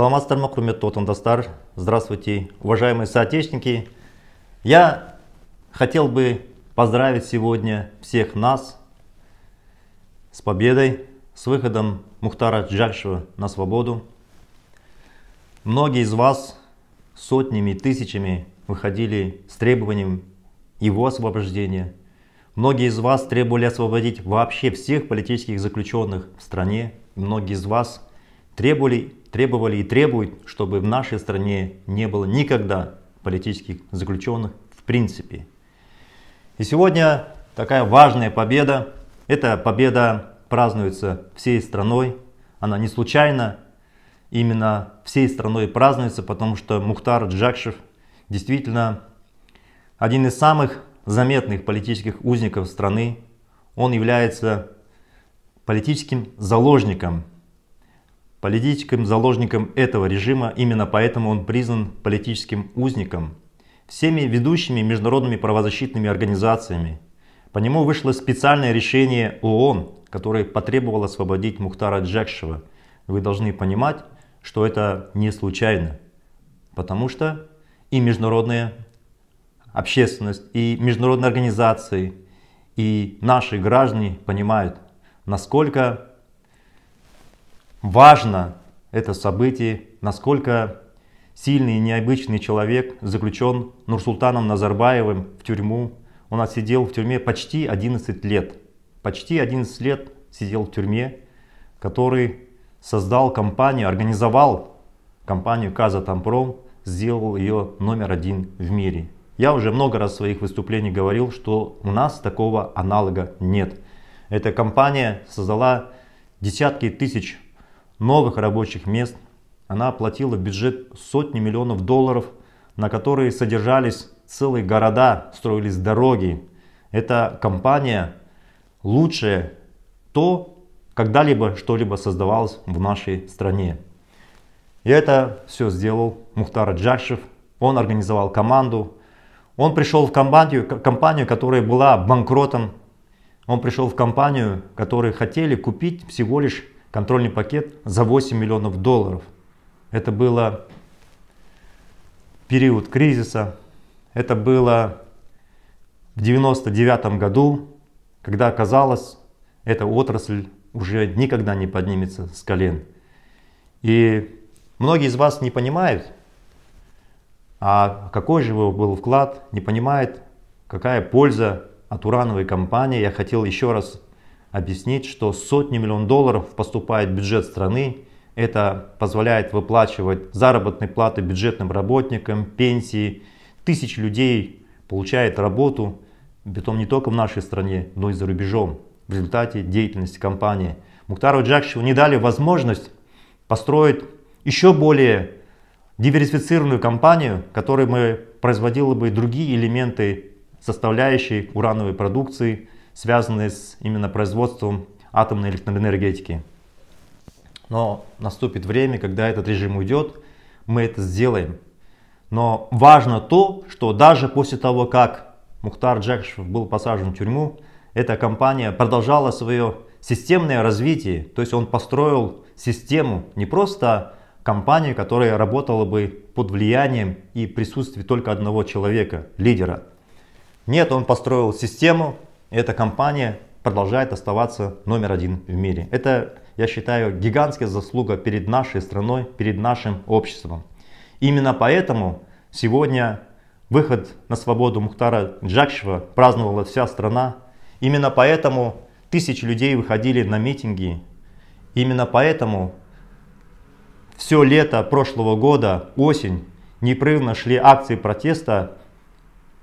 Саламатсыздар ма құрметті отандастар здравствуйте уважаемые соотечественники я хотел бы поздравить сегодня всех нас с победой с выходом Мухтара Джальшева на свободу многие из вас сотнями тысячами выходили с требованием его освобождения Многие из вас требовали освободить вообще всех политических заключенных в стране. Многие из вас требовали требовали и требуют, чтобы в нашей стране не было никогда политических заключенных в принципе. И сегодня такая важная победа. Эта победа празднуется всей страной. Она не случайно именно всей страной празднуется, потому что Мухтар Джакшев действительно один из самых заметных политических узников страны. Он является политическим заложником политическим заложником этого режима, именно поэтому он признан политическим узником всеми ведущими международными правозащитными организациями. По нему вышло специальное решение ООН, которое потребовало освободить Мухтара Джекшева. Вы должны понимать, что это не случайно, потому что и международная общественность, и международные организации, и наши граждане понимают, насколько важно это событие, насколько сильный и необычный человек заключен Нурсултаном Назарбаевым в тюрьму. Он отсидел в тюрьме почти 11 лет. Почти 11 лет сидел в тюрьме, который создал компанию, организовал компанию «Казатомпром», сделал ее номер один в мире. Я уже много раз в своих выступлениях говорил, что у нас такого аналога нет. Эта компания создала десятки тысяч новых рабочих мест. Она оплатила в бюджет сотни миллионов долларов, на которые содержались целые города, строились дороги. Эта компания лучшая то, когда-либо что-либо создавалось в нашей стране. И это все сделал Мухтар Джакшев. Он организовал команду. Он пришел в компанию, компанию, которая была банкротом. Он пришел в компанию, которую хотели купить всего лишь контрольный пакет за 8 миллионов долларов. Это было период кризиса, это было в 99 году, когда оказалось, эта отрасль уже никогда не поднимется с колен. И многие из вас не понимают, а какой же был вклад, не понимает, какая польза от урановой компании. Я хотел еще раз объяснить, что сотни миллионов долларов поступает в бюджет страны. Это позволяет выплачивать заработные платы бюджетным работникам, пенсии. Тысяч людей получает работу, притом не только в нашей стране, но и за рубежом в результате деятельности компании. Мухтару Джакшеву не дали возможность построить еще более диверсифицированную компанию, которая бы производила бы другие элементы, составляющие урановой продукции – связанные с именно производством атомной электроэнергетики. Но наступит время, когда этот режим уйдет, мы это сделаем. Но важно то, что даже после того, как Мухтар Джекшев был посажен в тюрьму, эта компания продолжала свое системное развитие. То есть он построил систему, не просто компанию, которая работала бы под влиянием и присутствием только одного человека, лидера. Нет, он построил систему, эта компания продолжает оставаться номер один в мире. Это, я считаю, гигантская заслуга перед нашей страной, перед нашим обществом. Именно поэтому сегодня выход на свободу Мухтара Джакшева праздновала вся страна. Именно поэтому тысячи людей выходили на митинги. Именно поэтому все лето прошлого года, осень, непрерывно шли акции протеста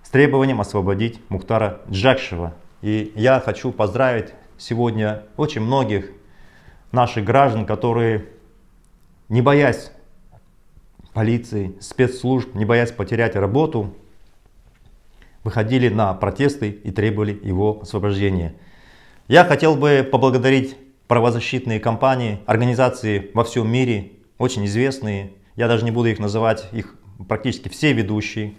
с требованием освободить Мухтара Джакшева. И я хочу поздравить сегодня очень многих наших граждан, которые, не боясь полиции, спецслужб, не боясь потерять работу, выходили на протесты и требовали его освобождения. Я хотел бы поблагодарить правозащитные компании, организации во всем мире, очень известные, я даже не буду их называть, их практически все ведущие.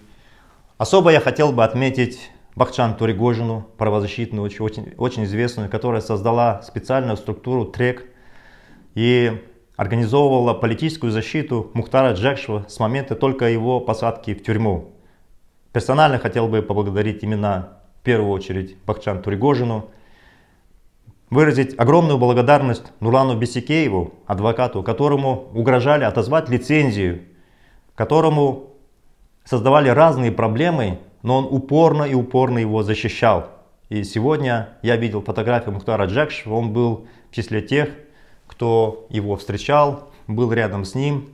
Особо я хотел бы отметить Бахчан Туригожину, правозащитную, очень, очень известную, которая создала специальную структуру ТРЕК и организовывала политическую защиту Мухтара Джекшева с момента только его посадки в тюрьму. Персонально хотел бы поблагодарить именно в первую очередь Бахчан Туригожину, выразить огромную благодарность Нурлану Бесикееву, адвокату, которому угрожали отозвать лицензию, которому создавали разные проблемы но он упорно и упорно его защищал. И сегодня я видел фотографию Мухтара Джекшева, он был в числе тех, кто его встречал, был рядом с ним.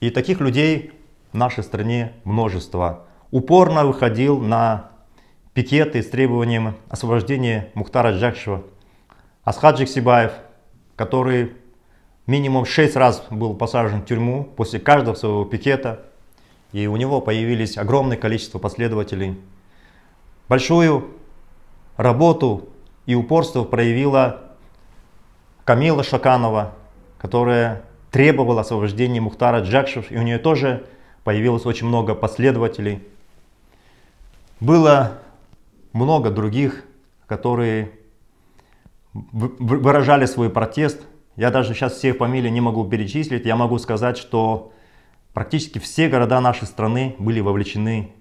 И таких людей в нашей стране множество. Упорно выходил на пикеты с требованием освобождения Мухтара Джакшева. Асхат Джексибаев, который минимум 6 раз был посажен в тюрьму после каждого своего пикета, и у него появились огромное количество последователей. Большую работу и упорство проявила Камила Шаканова, которая требовала освобождения Мухтара Джакшев, и у нее тоже появилось очень много последователей. Было много других, которые выражали свой протест. Я даже сейчас всех фамилий не могу перечислить. Я могу сказать, что Практически все города нашей страны были вовлечены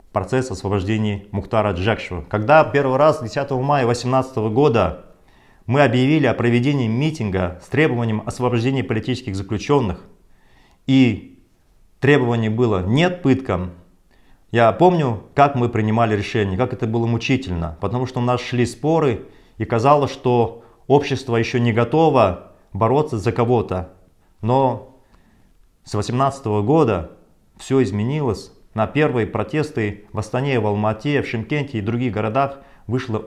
в процесс освобождения Мухтара Джакшева. Когда первый раз 10 мая 2018 года мы объявили о проведении митинга с требованием освобождения политических заключенных, и требование было «нет пыткам», я помню, как мы принимали решение, как это было мучительно, потому что у нас шли споры, и казалось, что общество еще не готово бороться за кого-то. Но с 18 года все изменилось. На первые протесты в Астане, в Алмате, в Шимкенте и других городах вышло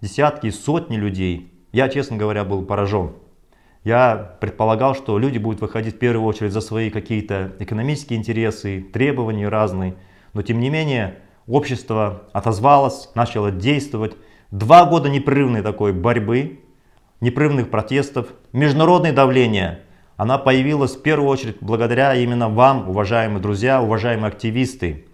десятки, сотни людей. Я, честно говоря, был поражен. Я предполагал, что люди будут выходить в первую очередь за свои какие-то экономические интересы, требования разные. Но тем не менее, общество отозвалось, начало действовать. Два года непрерывной такой борьбы, непрерывных протестов, международное давление – она появилась в первую очередь благодаря именно вам, уважаемые друзья, уважаемые активисты.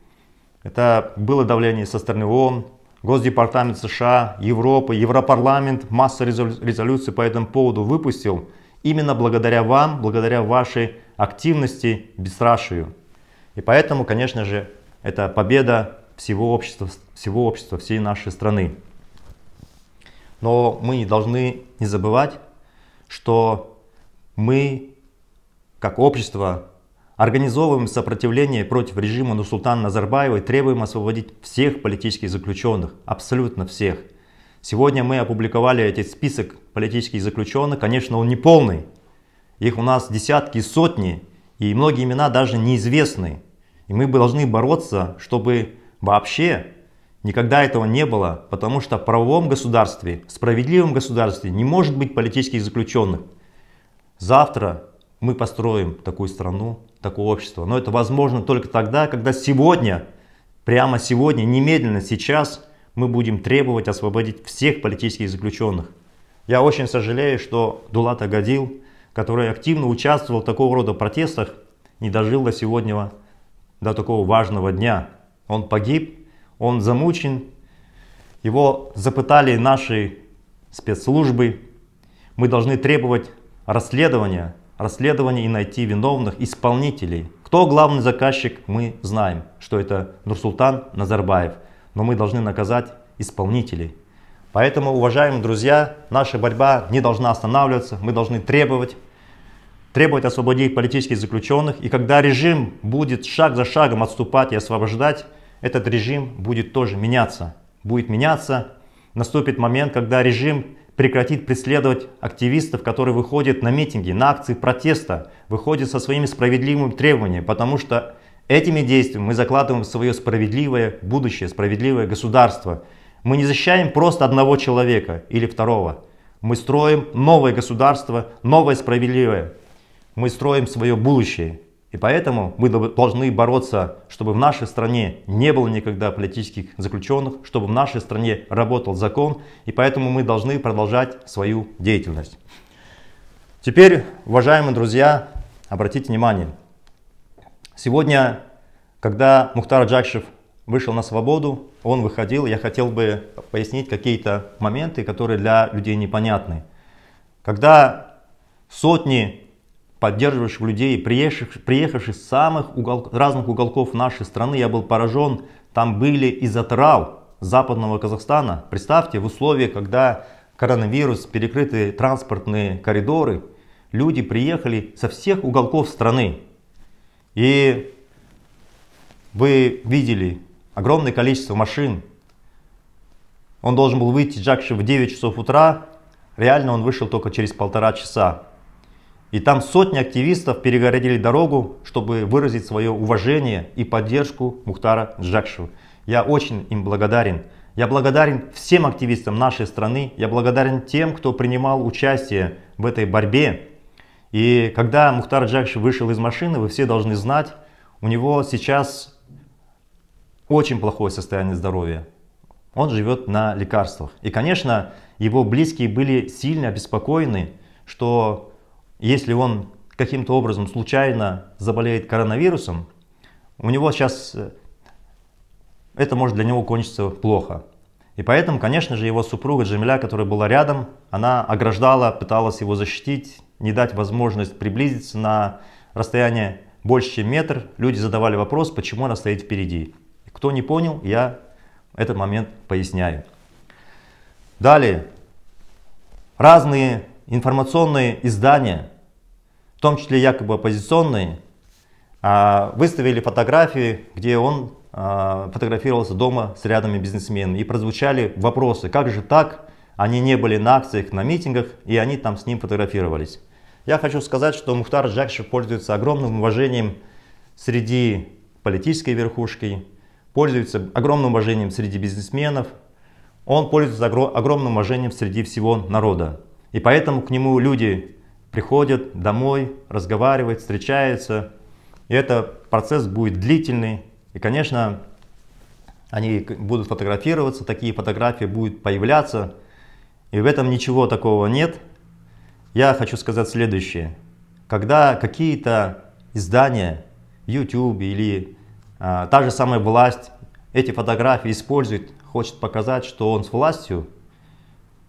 Это было давление со стороны ООН, Госдепартамент США, Европы, Европарламент масса резолюций по этому поводу выпустил. Именно благодаря вам, благодаря вашей активности, бесстрашию. И поэтому, конечно же, это победа всего общества, всего общества, всей нашей страны. Но мы не должны не забывать, что мы как общество, организовываем сопротивление против режима нусултана Назарбаева и требуем освободить всех политических заключенных, абсолютно всех. Сегодня мы опубликовали этот список политических заключенных, конечно, он не полный. Их у нас десятки сотни, и многие имена даже неизвестны. И мы должны бороться, чтобы вообще никогда этого не было, потому что в правовом государстве, справедливом государстве не может быть политических заключенных. Завтра мы построим такую страну, такое общество. Но это возможно только тогда, когда сегодня, прямо сегодня, немедленно, сейчас мы будем требовать освободить всех политических заключенных. Я очень сожалею, что Дулат Агадил, который активно участвовал в такого рода протестах, не дожил до сегодняшнего, до такого важного дня. Он погиб, он замучен, его запытали наши спецслужбы. Мы должны требовать расследования расследование и найти виновных исполнителей. Кто главный заказчик, мы знаем, что это Нурсултан Назарбаев. Но мы должны наказать исполнителей. Поэтому, уважаемые друзья, наша борьба не должна останавливаться. Мы должны требовать, требовать освободить политических заключенных. И когда режим будет шаг за шагом отступать и освобождать, этот режим будет тоже меняться. Будет меняться. Наступит момент, когда режим прекратит преследовать активистов, которые выходят на митинги, на акции протеста, выходят со своими справедливыми требованиями, потому что этими действиями мы закладываем свое справедливое будущее, справедливое государство. Мы не защищаем просто одного человека или второго. Мы строим новое государство, новое справедливое. Мы строим свое будущее. И поэтому мы должны бороться, чтобы в нашей стране не было никогда политических заключенных, чтобы в нашей стране работал закон, и поэтому мы должны продолжать свою деятельность. Теперь, уважаемые друзья, обратите внимание, сегодня, когда Мухтар Джакшев вышел на свободу, он выходил, я хотел бы пояснить какие-то моменты, которые для людей непонятны. Когда сотни поддерживающих людей, приехавших, приехавших с самых угол, разных уголков нашей страны. Я был поражен, там были из отрал западного Казахстана. Представьте, в условиях, когда коронавирус, перекрыты транспортные коридоры, люди приехали со всех уголков страны. И вы видели огромное количество машин. Он должен был выйти Джакши в 9 часов утра. Реально он вышел только через полтора часа. И там сотни активистов перегородили дорогу, чтобы выразить свое уважение и поддержку Мухтара Джакшева. Я очень им благодарен. Я благодарен всем активистам нашей страны. Я благодарен тем, кто принимал участие в этой борьбе. И когда Мухтар Джакшев вышел из машины, вы все должны знать, у него сейчас очень плохое состояние здоровья. Он живет на лекарствах. И, конечно, его близкие были сильно обеспокоены, что если он каким-то образом случайно заболеет коронавирусом, у него сейчас э, это может для него кончиться плохо. И поэтому, конечно же, его супруга Джамиля, которая была рядом, она ограждала, пыталась его защитить, не дать возможность приблизиться на расстояние больше, чем метр. Люди задавали вопрос, почему она стоит впереди. Кто не понял, я этот момент поясняю. Далее. Разные информационные издания том числе якобы оппозиционные, а, выставили фотографии, где он а, фотографировался дома с рядами бизнесменами. И прозвучали вопросы, как же так, они не были на акциях, на митингах, и они там с ним фотографировались. Я хочу сказать, что Мухтар Джакши пользуется огромным уважением среди политической верхушки, пользуется огромным уважением среди бизнесменов, он пользуется огромным уважением среди всего народа. И поэтому к нему люди приходит домой, разговаривает, встречается. И этот процесс будет длительный. И, конечно, они будут фотографироваться, такие фотографии будут появляться. И в этом ничего такого нет. Я хочу сказать следующее. Когда какие-то издания, YouTube или а, та же самая власть, эти фотографии использует, хочет показать, что он с властью,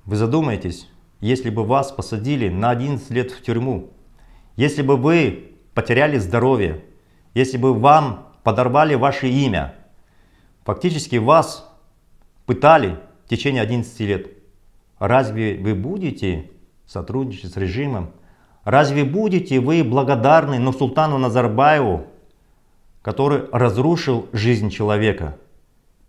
вы задумаетесь, если бы вас посадили на 11 лет в тюрьму, если бы вы потеряли здоровье, если бы вам подорвали ваше имя, фактически вас пытали в течение 11 лет. Разве вы будете сотрудничать с режимом? Разве будете вы благодарны Нурсултану Назарбаеву, который разрушил жизнь человека?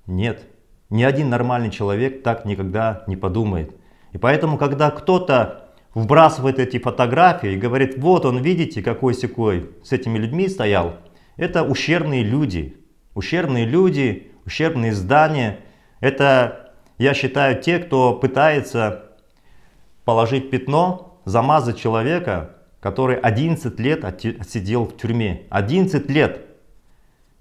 Нет, ни один нормальный человек так никогда не подумает. И поэтому, когда кто-то вбрасывает эти фотографии и говорит, вот он, видите, какой секой с этими людьми стоял, это ущербные люди. Ущербные люди, ущербные здания. Это, я считаю, те, кто пытается положить пятно, замазать человека, который 11 лет сидел в тюрьме. 11 лет!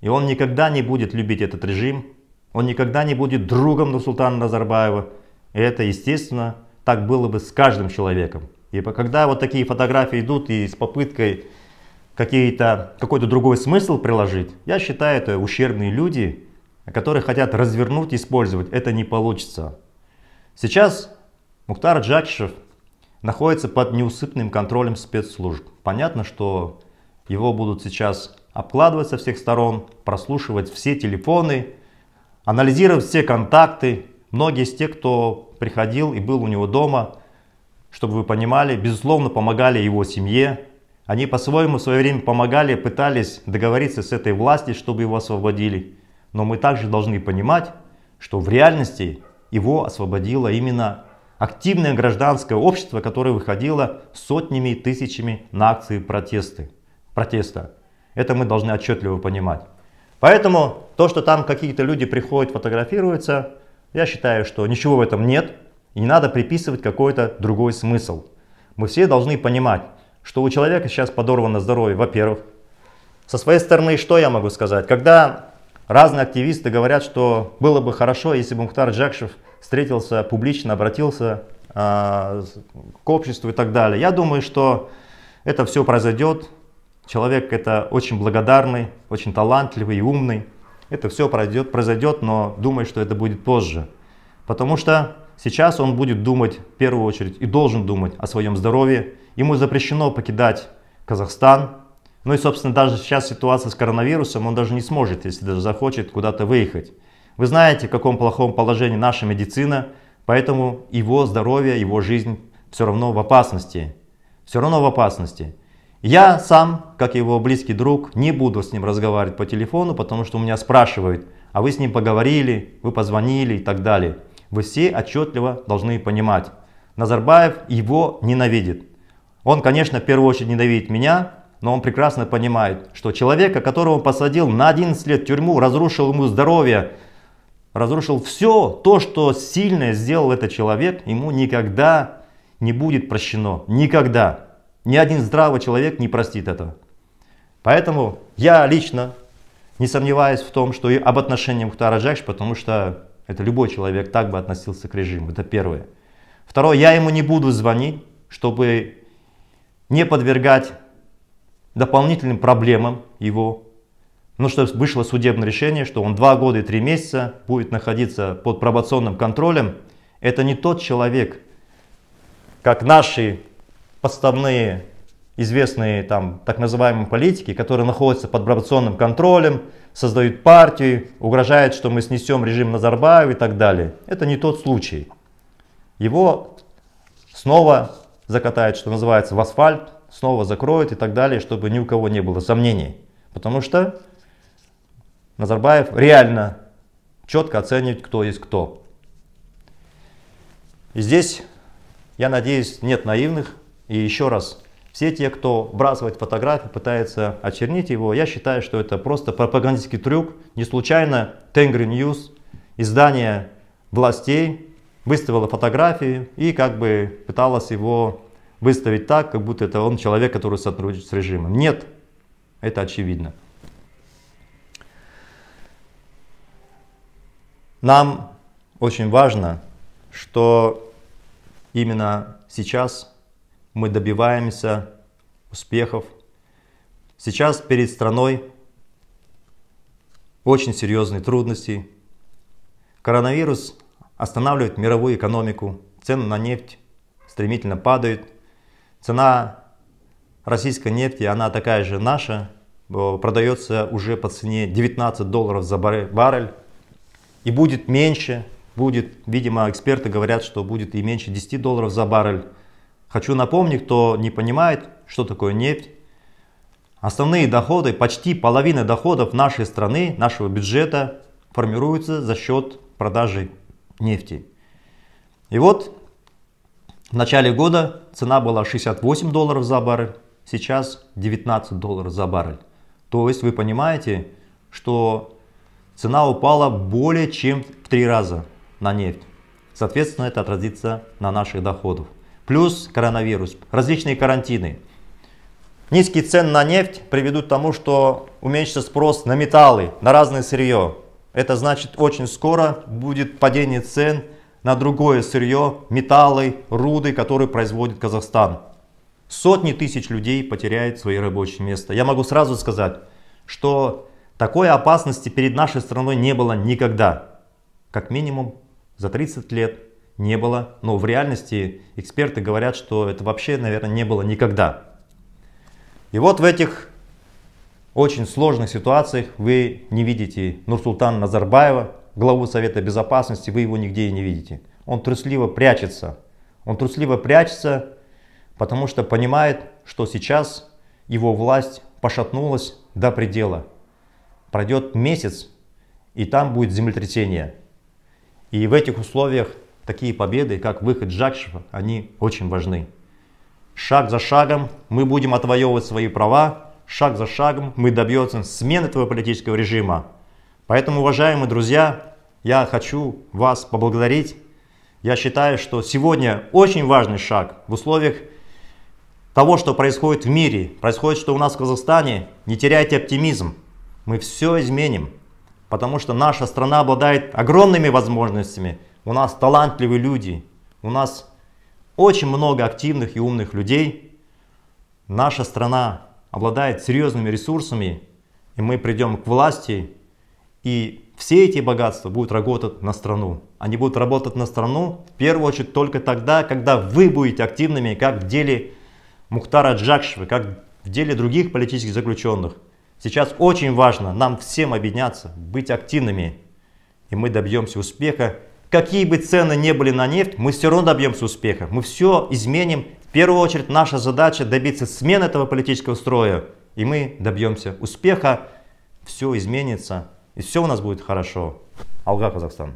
И он никогда не будет любить этот режим, он никогда не будет другом султана Назарбаева. И это, естественно, так было бы с каждым человеком. И когда вот такие фотографии идут и с попыткой какие-то, какой-то другой смысл приложить, я считаю, это ущербные люди, которые хотят развернуть, использовать. Это не получится. Сейчас Мухтар Джакшев находится под неусыпным контролем спецслужб. Понятно, что его будут сейчас обкладывать со всех сторон, прослушивать все телефоны, анализировать все контакты. Многие из тех, кто приходил и был у него дома, чтобы вы понимали, безусловно, помогали его семье. Они по-своему в свое время помогали, пытались договориться с этой властью, чтобы его освободили. Но мы также должны понимать, что в реальности его освободило именно активное гражданское общество, которое выходило сотнями и тысячами на акции протесты, протеста. Это мы должны отчетливо понимать. Поэтому то, что там какие-то люди приходят, фотографируются, я считаю, что ничего в этом нет, и не надо приписывать какой-то другой смысл. Мы все должны понимать, что у человека сейчас подорвано здоровье, во-первых. Со своей стороны, что я могу сказать? Когда разные активисты говорят, что было бы хорошо, если бы Мухтар Джакшев встретился публично, обратился а, к обществу и так далее. Я думаю, что это все произойдет. Человек это очень благодарный, очень талантливый и умный. Это все пройдет, произойдет, но думай, что это будет позже. Потому что сейчас он будет думать в первую очередь и должен думать о своем здоровье. Ему запрещено покидать Казахстан. Ну и, собственно, даже сейчас ситуация с коронавирусом, он даже не сможет, если даже захочет, куда-то выехать. Вы знаете, в каком плохом положении наша медицина, поэтому его здоровье, его жизнь все равно в опасности. Все равно в опасности. Я сам, как его близкий друг, не буду с ним разговаривать по телефону, потому что у меня спрашивают, а вы с ним поговорили, вы позвонили и так далее. Вы все отчетливо должны понимать, Назарбаев его ненавидит. Он, конечно, в первую очередь ненавидит меня, но он прекрасно понимает, что человека, которого он посадил на 11 лет в тюрьму, разрушил ему здоровье, разрушил все то, что сильное сделал этот человек, ему никогда не будет прощено. Никогда. Ни один здравый человек не простит этого. Поэтому я лично не сомневаюсь в том, что и об отношении Мухтара Джакши, потому что это любой человек так бы относился к режиму. Это первое. Второе, я ему не буду звонить, чтобы не подвергать дополнительным проблемам его. Ну, чтобы вышло судебное решение, что он два года и три месяца будет находиться под пробационным контролем. Это не тот человек, как наши подставные известные там так называемые политики, которые находятся под бравационным контролем, создают партии, угрожают, что мы снесем режим Назарбаева и так далее. Это не тот случай. Его снова закатают, что называется, в асфальт, снова закроют и так далее, чтобы ни у кого не было сомнений. Потому что Назарбаев реально четко оценивает, кто есть кто. И здесь, я надеюсь, нет наивных, и еще раз, все те, кто бросает фотографии, пытается очернить его, я считаю, что это просто пропагандистский трюк. Не случайно Тенгри Ньюс, издание властей, выставило фотографии и как бы пыталась его выставить так, как будто это он человек, который сотрудничает с режимом. Нет, это очевидно. Нам очень важно, что именно сейчас мы добиваемся успехов. Сейчас перед страной очень серьезные трудности. Коронавирус останавливает мировую экономику, цены на нефть стремительно падают. Цена российской нефти, она такая же наша, э, продается уже по цене 19 долларов за баррель. И будет меньше, будет, видимо, эксперты говорят, что будет и меньше 10 долларов за баррель. Хочу напомнить, кто не понимает, что такое нефть. Основные доходы, почти половина доходов нашей страны, нашего бюджета формируются за счет продажи нефти. И вот в начале года цена была 68 долларов за баррель, сейчас 19 долларов за баррель. То есть вы понимаете, что цена упала более чем в три раза на нефть. Соответственно, это отразится на наших доходах плюс коронавирус, различные карантины. Низкие цены на нефть приведут к тому, что уменьшится спрос на металлы, на разное сырье. Это значит, очень скоро будет падение цен на другое сырье, металлы, руды, которые производит Казахстан. Сотни тысяч людей потеряют свои рабочие места. Я могу сразу сказать, что такой опасности перед нашей страной не было никогда. Как минимум за 30 лет не было. Но в реальности эксперты говорят, что это вообще, наверное, не было никогда. И вот в этих очень сложных ситуациях вы не видите Нурсултана Назарбаева, главу Совета Безопасности, вы его нигде и не видите. Он трусливо прячется. Он трусливо прячется, потому что понимает, что сейчас его власть пошатнулась до предела. Пройдет месяц, и там будет землетрясение. И в этих условиях такие победы, как выход Джакшева, они очень важны. Шаг за шагом мы будем отвоевывать свои права, шаг за шагом мы добьемся смены этого политического режима. Поэтому, уважаемые друзья, я хочу вас поблагодарить. Я считаю, что сегодня очень важный шаг в условиях того, что происходит в мире, происходит, что у нас в Казахстане. Не теряйте оптимизм. Мы все изменим, потому что наша страна обладает огромными возможностями – у нас талантливые люди, у нас очень много активных и умных людей. Наша страна обладает серьезными ресурсами, и мы придем к власти, и все эти богатства будут работать на страну. Они будут работать на страну в первую очередь только тогда, когда вы будете активными, как в деле Мухтара Джакшвы, как в деле других политических заключенных. Сейчас очень важно нам всем объединяться, быть активными, и мы добьемся успеха Какие бы цены не были на нефть, мы все равно добьемся успеха. Мы все изменим. В первую очередь наша задача добиться смены этого политического строя. И мы добьемся успеха. Все изменится. И все у нас будет хорошо. Алга, Казахстан.